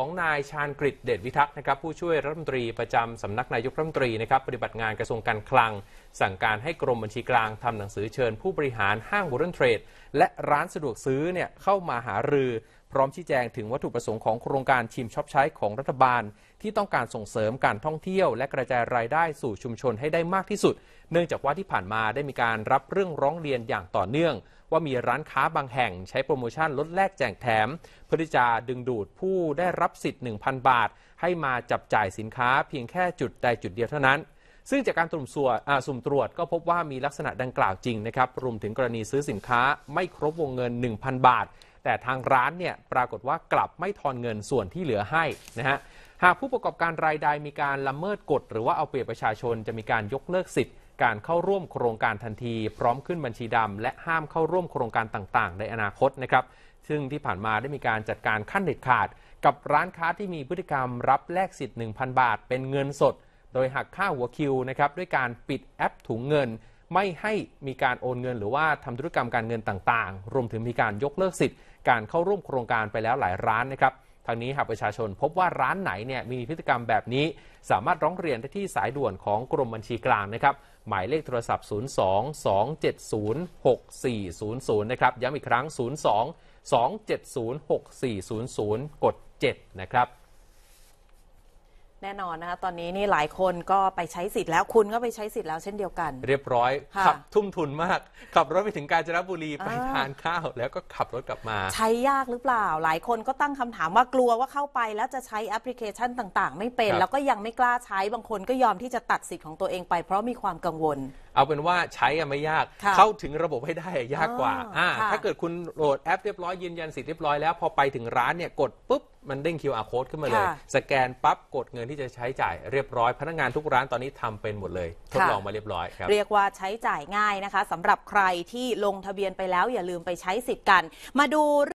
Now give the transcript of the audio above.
ของนายชาญกฤษเดชวิทักษ์นะครับผู้ช่วยรัฐมนตรีประจำสำนักนายกรัฐมนตรีนะครับปฏิบัติงานกระทรวงการคลัง สั่งการให้กรมบัญชีกลางทำหนังสือเชิญ ผู้บริหารห้างบุรนเทรด และร้านสะดวกซื้อเนี่ยเข้ามาหารือพร้อมชี้แจงถึงวัตถุประสงค์ของโครงการชิมช็อปใช้ของรัฐบาล ที่ต้องการส่งเสริมการท่องเที่ยว และกระจายรายได้สู่ชุมชนให้ได้มากที่สุด เนื่องจากว่าที่ผ่านมาได้มีการรับเรื่องร้องเรียนอย่างต่อเนื่อง ว่ามีร้านค้าบางแห่งใช้โปรโมชั่นลดแลกแจกแถมเพื่อที่จะดึงดูดผู้ได้รับสิทธิ์ 1,000 บาท ให้มาจับจ่ายสินค้าเพียงแค่จุดใดจุดเดียวเท่านั้น ซึ่งจากการตรวจสุ่มตรวจก็พบว่ามีลักษณะดังกล่าวจริงนะครับรวมถึงกรณีซื้อสินค้า ไม่ครบวงเงิน 1,000 บาทแต่ทางร้านเนี่ยปรากฏว่ากลับไม่ทอนเงินส่วนที่เหลือให้นะฮะหากผู้ประกอบการรายใดมีการละเมิดกฎหรือว่าเอาเปรียบประชาชนจะมีการยกเลิกสิทธิ์การเข้าร่วมโครงการทันที พร้อมขึ้นบัญชีดำ และห้ามเข้าร่วมโครงการต่างๆในอนาคตนะครับซึ่งที่ผ่านมาได้มีการจัดการขั้นเด็ดขาด กับร้านค้าที่มีพฤติกรรมรับแลกสิทธิ์ 1,000 บาท เป็นเงินสดโดยหักค่าหัวคิวนะครับด้วยการปิดแอปถุงเงินไม่ให้มีการโอนเงินหรือว่าทำธุรกรรมการเงินต่างๆ รวมถึงมีการยกเลิกสิทธิ์ การเข้าร่วมโครงการไปแล้วหลายร้านนะครับ ทางนี้หากประชาชนพบว่าร้านไหนเนี่ยมีพฤติกรรมแบบนี้ สามารถร้องเรียนได้ที่สายด่วนของกรมบัญชีกลางนะครับ หมายเลขโทรศัพท์ 0 2 2 7 0 6 4 0 0 นะครับ ย้ำอีกครั้ง 0 2 2 7 0 6 4 0 0กด 7 นะครับแน่นอนนะคะตอนนี้นี่หลายคนก็ไปใช้สิทธิ์แล้วคุณก็ไปใช้สิทธิ์แล้วเช่นเดียวกัน เรียบร้อยขับทุ่มทุนมาก ขับรถไปถึงกาญจนบุรีไปทานข้าวแล้วก็ขับรถกลับมา ใช้ยากหรือเปล่าหลายคนก็ตั้งคำถามว่ากลัวว่าเข้าไปแล้วจะใช้แอปพลิเคชันต่าง ๆ ไม่เป็น แล้วก็ยังไม่กล้าใช้บางคนก็ยอมที่จะตัดสิทธิ์ของตัวเองไปเพราะมีความกังวล เอาเป็นว่าใช้ไม่ยากเข้าถึงระบบให้ได้ยากกว่า ถ้าเกิดคุณโหลดแอปเรียบร้อยยืนยันสิทธิ์เรียบร้อยแล้วพอไปถึงร้านเนี่ยกดปุ๊บมันเด้ง QR code ขึ้นมาเลย สแกนปั๊บกดเงินที่จะใช้จ่ายเรียบร้อย พนักงานทุกร้านตอนนี้ทำเป็นหมดเลย ทดลองมาเรียบร้อยครับ เรียกว่าใช้จ่ายง่ายนะคะสำหรับใครที่ลงทะเบียนไปแล้ว อย่าลืมไปใช้สิทธิ์กัน มาดู